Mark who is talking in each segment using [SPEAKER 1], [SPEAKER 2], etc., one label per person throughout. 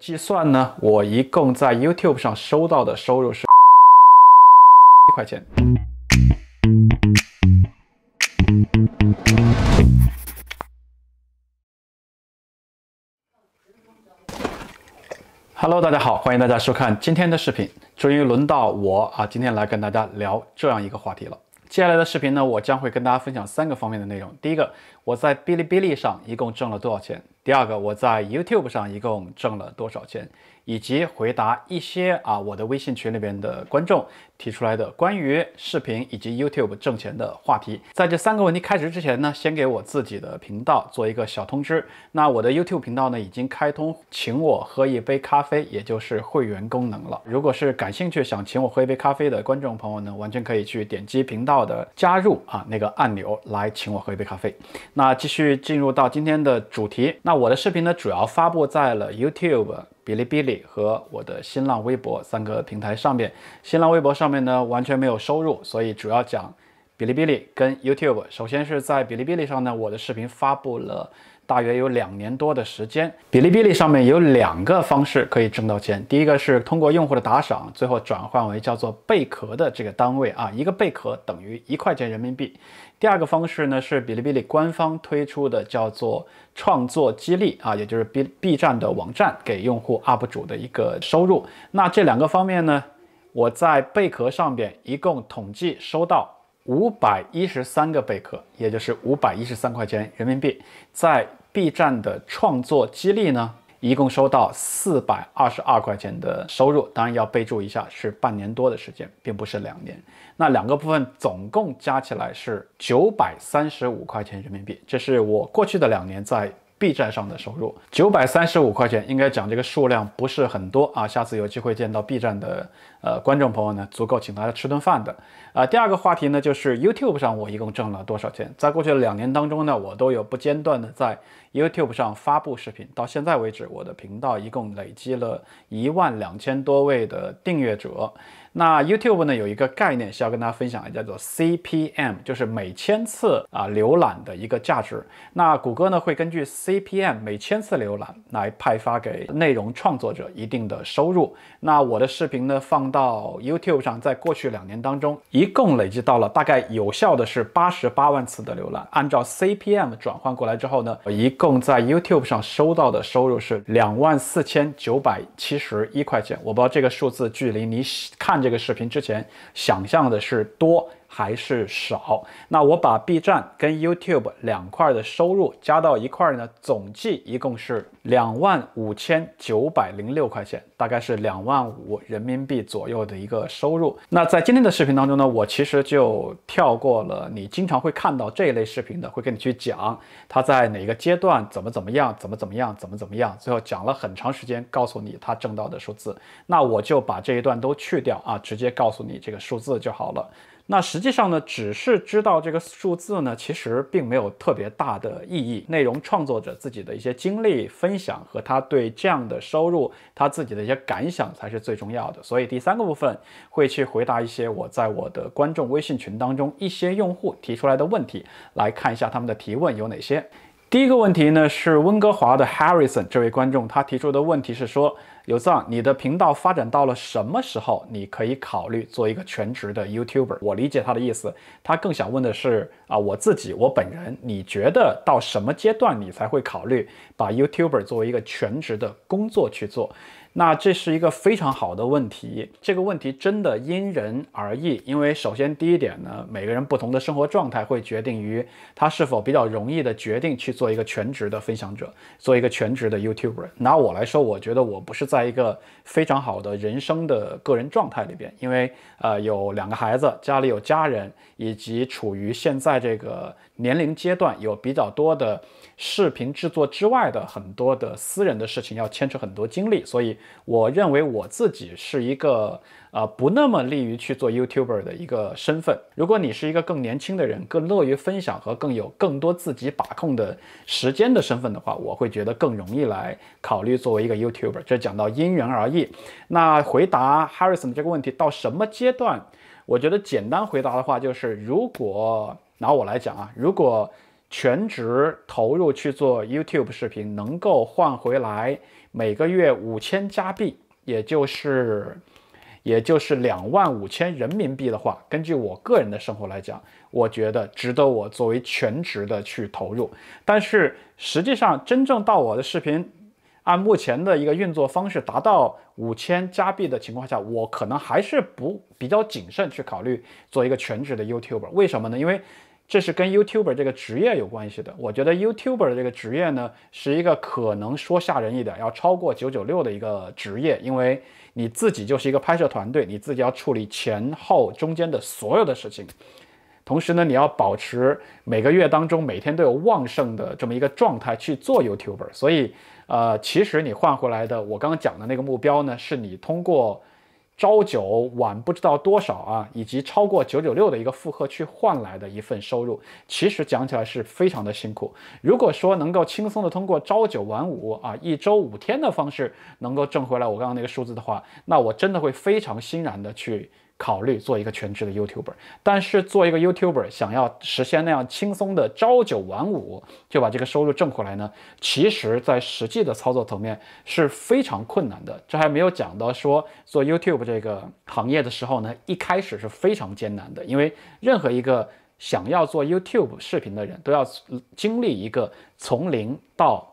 [SPEAKER 1] 计算呢？我一共在 YouTube 上收到的收入是一块钱。Hello，大家好，欢迎大家收看今天的视频。终于轮到我啊，今天来跟大家聊这样一个话题了。接下来的视频呢，我将会跟大家分享三个方面的内容。第一个，我在哔哩哔哩上一共挣了多少钱？第二个，我在 YouTube 上一共挣了多少钱，以及回答一些啊我的微信群里边的观众提出来的关于视频以及 YouTube 挣钱的话题。在这三个问题开始之前呢，先给我自己的频道做一个小通知。那我的 YouTube 频道呢已经开通，请我喝一杯咖啡，也就是会员功能了。如果是感兴趣想请我喝一杯咖啡的观众朋友呢，完全可以去点击频道的加入啊那个按钮来请我喝一杯咖啡。那继续进入到今天的主题，那。我的视频呢，主要发布在了 YouTube、哔哩哔哩和我的新浪微博三个平台上面。新浪微博上面呢，完全没有收入，所以主要讲哔哩哔哩跟 YouTube。首先是在哔哩哔哩上呢，我的视频发布了。大约有两年多的时间，哔哩哔哩上面有两个方式可以挣到钱。第一个是通过用户的打赏，最后转换为叫做贝壳的这个单位啊，一个贝壳等于一块钱人民币。第二个方式呢是哔哩哔哩官方推出的叫做创作激励啊，也就是 B B 站的网站给用户 UP 主的一个收入。那这两个方面呢，我在贝壳上边一共统计收到。五百一十三个贝壳，也就是五百一十三块钱人民币，在 B 站的创作激励呢，一共收到四百二十二块钱的收入。当然要备注一下，是半年多的时间，并不是两年。那两个部分总共加起来是九百三十五块钱人民币。这是我过去的两年在。B 站上的收入九百三十五块钱，应该讲这个数量不是很多啊。下次有机会见到 B 站的呃观众朋友呢，足够请大家吃顿饭的啊。第二个话题呢，就是 YouTube 上我一共挣了多少钱？在过去的两年当中呢，我都有不间断的在 YouTube 上发布视频，到现在为止，我的频道一共累积了一万两千多位的订阅者。那 YouTube 呢有一个概念是要跟大家分享，的，叫做 CPM，就是每千次啊浏览的一个价值。那谷歌呢会根据 CPM 每千次浏览来派发给内容创作者一定的收入。那我的视频呢放到 YouTube 上，在过去两年当中，一共累计到了大概有效的是八十八万次的浏览。按照 CPM 转换过来之后呢，一共在 YouTube 上收到的收入是两万四千九百七十一块钱。我不知道这个数字距离你看。这个视频之前想象的是多。还是少，那我把 B 站跟 YouTube 两块的收入加到一块呢，总计一共是两万五千九百零六块钱，大概是两万五人民币左右的一个收入。那在今天的视频当中呢，我其实就跳过了你经常会看到这一类视频的，会跟你去讲他在哪个阶段怎么怎么样，怎么怎么样，怎么怎么样，最后讲了很长时间，告诉你他挣到的数字。那我就把这一段都去掉啊，直接告诉你这个数字就好了。那实际上呢，只是知道这个数字呢，其实并没有特别大的意义。内容创作者自己的一些经历分享和他对这样的收入，他自己的一些感想才是最重要的。所以第三个部分会去回答一些我在我的观众微信群当中一些用户提出来的问题，来看一下他们的提问有哪些。第一个问题呢是温哥华的 Harrison 这位观众他提出的问题是说，有赞你的频道发展到了什么时候你可以考虑做一个全职的 YouTuber？我理解他的意思，他更想问的是啊我自己我本人你觉得到什么阶段你才会考虑把 YouTuber 作为一个全职的工作去做？那这是一个非常好的问题，这个问题真的因人而异，因为首先第一点呢，每个人不同的生活状态会决定于他是否比较容易的决定去做一个全职的分享者，做一个全职的 YouTuber。拿我来说，我觉得我不是在一个非常好的人生的个人状态里边，因为呃有两个孩子，家里有家人，以及处于现在这个。年龄阶段有比较多的视频制作之外的很多的私人的事情要牵扯很多精力，所以我认为我自己是一个呃不那么利于去做 YouTuber 的一个身份。如果你是一个更年轻的人，更乐于分享和更有更多自己把控的时间的身份的话，我会觉得更容易来考虑作为一个 YouTuber。这讲到因人而异。那回答 Harrison 这个问题，到什么阶段？我觉得简单回答的话就是，如果拿我来讲啊，如果全职投入去做 YouTube 视频，能够换回来每个月五千加币，也就是也就是两万五千人民币的话，根据我个人的生活来讲，我觉得值得我作为全职的去投入。但是实际上，真正到我的视频。按目前的一个运作方式，达到五千加币的情况下，我可能还是不比较谨慎去考虑做一个全职的 YouTuber。为什么呢？因为这是跟 YouTuber 这个职业有关系的。我觉得 YouTuber 这个职业呢，是一个可能说吓人一点，要超过九九六的一个职业，因为你自己就是一个拍摄团队，你自己要处理前后中间的所有的事情。同时呢，你要保持每个月当中每天都有旺盛的这么一个状态去做 YouTuber。所以，呃，其实你换回来的，我刚刚讲的那个目标呢，是你通过朝九晚不知道多少啊，以及超过九九六的一个负荷去换来的一份收入。其实讲起来是非常的辛苦。如果说能够轻松的通过朝九晚五啊，一周五天的方式能够挣回来我刚刚那个数字的话，那我真的会非常欣然的去。考虑做一个全职的 YouTuber，但是做一个 YouTuber 想要实现那样轻松的朝九晚五就把这个收入挣回来呢？其实，在实际的操作层面是非常困难的。这还没有讲到说做 YouTube 这个行业的时候呢，一开始是非常艰难的，因为任何一个想要做 YouTube 视频的人都要经历一个从零到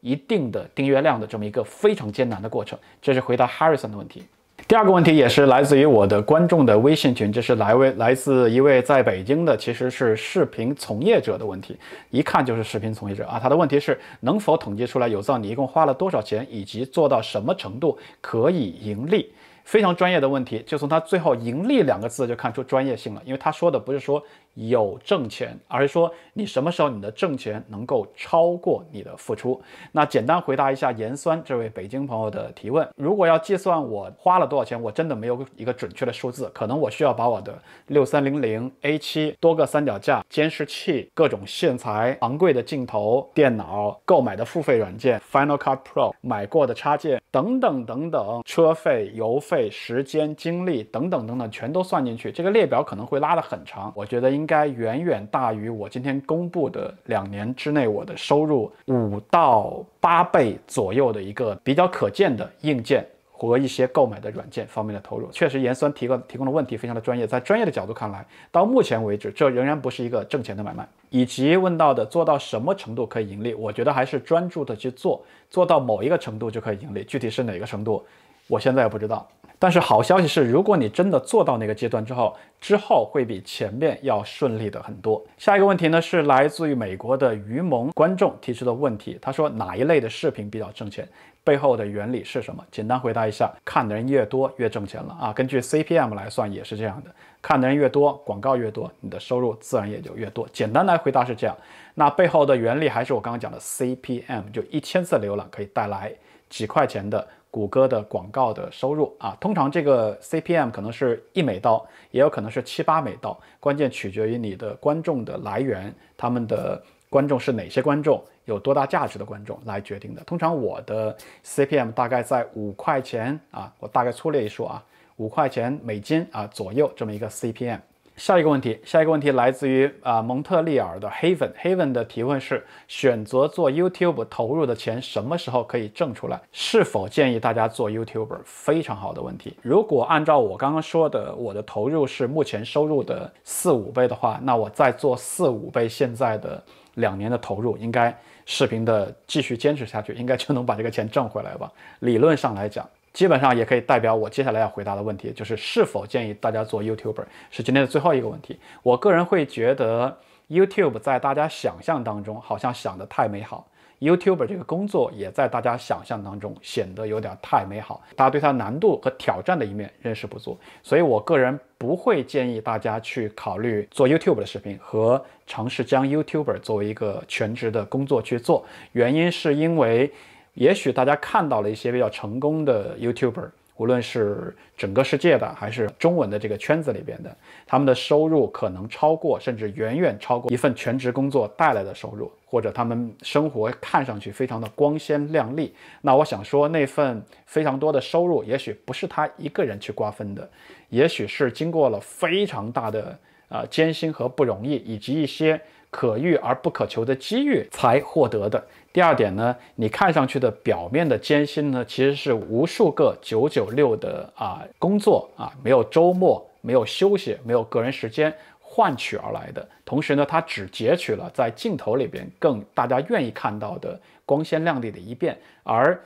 [SPEAKER 1] 一定的订阅量的这么一个非常艰难的过程。这是回答 Harrison 的问题。第二个问题也是来自于我的观众的微信群，这是来位来自一位在北京的，其实是视频从业者的问题，一看就是视频从业者啊。他的问题是能否统计出来有造你一共花了多少钱，以及做到什么程度可以盈利。非常专业的问题，就从他最后“盈利”两个字就看出专业性了，因为他说的不是说有挣钱，而是说你什么时候你的挣钱能够超过你的付出。那简单回答一下盐酸这位北京朋友的提问：如果要计算我花了多少钱，我真的没有一个准确的数字，可能我需要把我的六三零零 A 七多个三脚架、监视器、各种线材、昂贵的镜头、电脑、购买的付费软件 Final Cut Pro、买过的插件等等等等、车费、油费。时间、精力等等等等，全都算进去，这个列表可能会拉得很长。我觉得应该远远大于我今天公布的两年之内我的收入五到八倍左右的一个比较可见的硬件和一些购买的软件方面的投入。确实，盐酸提供提供的问题非常的专业，在专业的角度看来，到目前为止这仍然不是一个挣钱的买卖。以及问到的做到什么程度可以盈利，我觉得还是专注的去做，做到某一个程度就可以盈利，具体是哪个程度？我现在也不知道，但是好消息是，如果你真的做到那个阶段之后，之后会比前面要顺利的很多。下一个问题呢是来自于美国的于蒙观众提出的问题，他说哪一类的视频比较挣钱，背后的原理是什么？简单回答一下，看的人越多越挣钱了啊。根据 CPM 来算也是这样的，看的人越多，广告越多，你的收入自然也就越多。简单来回答是这样，那背后的原理还是我刚刚讲的 CPM，就一千次浏览可以带来几块钱的。谷歌的广告的收入啊，通常这个 CPM 可能是一美刀，也有可能是七八美刀，关键取决于你的观众的来源，他们的观众是哪些观众，有多大价值的观众来决定的。通常我的 CPM 大概在五块钱啊，我大概粗略一说啊，五块钱美金啊左右这么一个 CPM。下一个问题，下一个问题来自于啊蒙特利尔的 h a v e n h a v e n 的提问是：选择做 YouTube 投入的钱什么时候可以挣出来？是否建议大家做 YouTuber？非常好的问题。如果按照我刚刚说的，我的投入是目前收入的四五倍的话，那我再做四五倍现在的两年的投入，应该视频的继续坚持下去，应该就能把这个钱挣回来吧？理论上来讲。基本上也可以代表我接下来要回答的问题，就是是否建议大家做 YouTuber，是今天的最后一个问题。我个人会觉得，YouTube 在大家想象当中好像想得太美好，YouTuber 这个工作也在大家想象当中显得有点太美好，大家对它难度和挑战的一面认识不足，所以我个人不会建议大家去考虑做 YouTube 的视频和尝试将 YouTuber 作为一个全职的工作去做，原因是因为。也许大家看到了一些比较成功的 YouTuber，无论是整个世界的还是中文的这个圈子里边的，他们的收入可能超过，甚至远远超过一份全职工作带来的收入，或者他们生活看上去非常的光鲜亮丽。那我想说，那份非常多的收入，也许不是他一个人去瓜分的，也许是经过了非常大的啊艰辛和不容易，以及一些。可遇而不可求的机遇才获得的。第二点呢，你看上去的表面的艰辛呢，其实是无数个九九六的啊工作啊，没有周末，没有休息，没有个人时间换取而来的。同时呢，它只截取了在镜头里边更大家愿意看到的光鲜亮丽的一面，而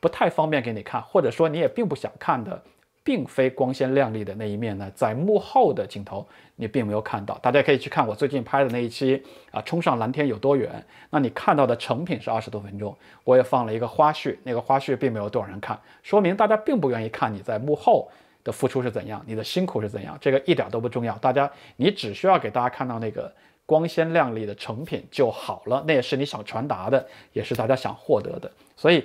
[SPEAKER 1] 不太方便给你看，或者说你也并不想看的。并非光鲜亮丽的那一面呢，在幕后的镜头你并没有看到。大家可以去看我最近拍的那一期啊，《冲上蓝天有多远》。那你看到的成品是二十多分钟，我也放了一个花絮，那个花絮并没有多少人看，说明大家并不愿意看你在幕后的付出是怎样，你的辛苦是怎样。这个一点都不重要，大家你只需要给大家看到那个光鲜亮丽的成品就好了，那也是你想传达的，也是大家想获得的，所以。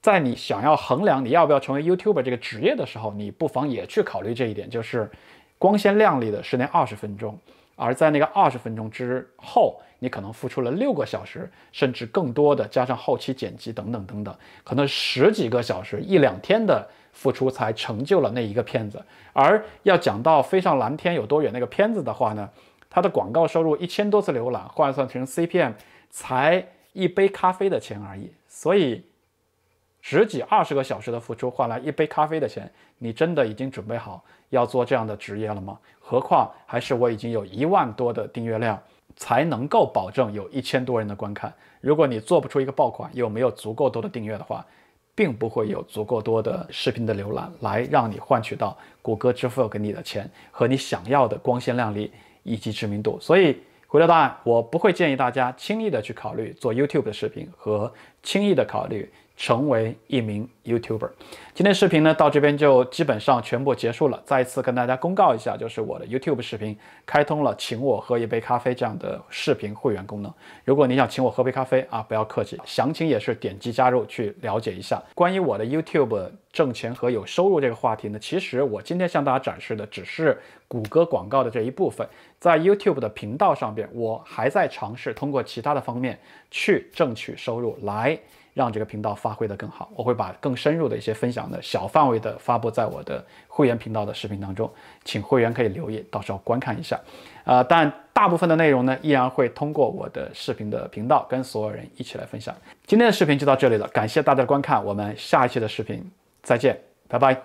[SPEAKER 1] 在你想要衡量你要不要成为 YouTuber 这个职业的时候，你不妨也去考虑这一点：，就是光鲜亮丽的十那二十分钟，而在那个二十分钟之后，你可能付出了六个小时，甚至更多的，加上后期剪辑等等等等，可能十几个小时、一两天的付出才成就了那一个片子。而要讲到飞上蓝天有多远那个片子的话呢，它的广告收入一千多次浏览，换算成 CPM 才一杯咖啡的钱而已，所以。十几二十个小时的付出换来一杯咖啡的钱，你真的已经准备好要做这样的职业了吗？何况还是我已经有一万多的订阅量，才能够保证有一千多人的观看。如果你做不出一个爆款，又没有足够多的订阅的话，并不会有足够多的视频的浏览来让你换取到谷歌支付给你的钱和你想要的光鲜亮丽以及知名度。所以回到答案，我不会建议大家轻易的去考虑做 YouTube 的视频和轻易的考虑。成为一名 YouTuber，今天视频呢到这边就基本上全部结束了。再一次跟大家公告一下，就是我的 YouTube 视频开通了，请我喝一杯咖啡这样的视频会员功能。如果你想请我喝杯咖啡啊，不要客气，详情也是点击加入去了解一下。关于我的 YouTube 挣钱和有收入这个话题呢，其实我今天向大家展示的只是谷歌广告的这一部分，在 YouTube 的频道上边，我还在尝试通过其他的方面去挣取收入来。让这个频道发挥得更好，我会把更深入的一些分享的小范围的发布在我的会员频道的视频当中，请会员可以留意，到时候观看一下。呃，但大部分的内容呢，依然会通过我的视频的频道跟所有人一起来分享。今天的视频就到这里了，感谢大家的观看，我们下一期的视频再见，拜拜。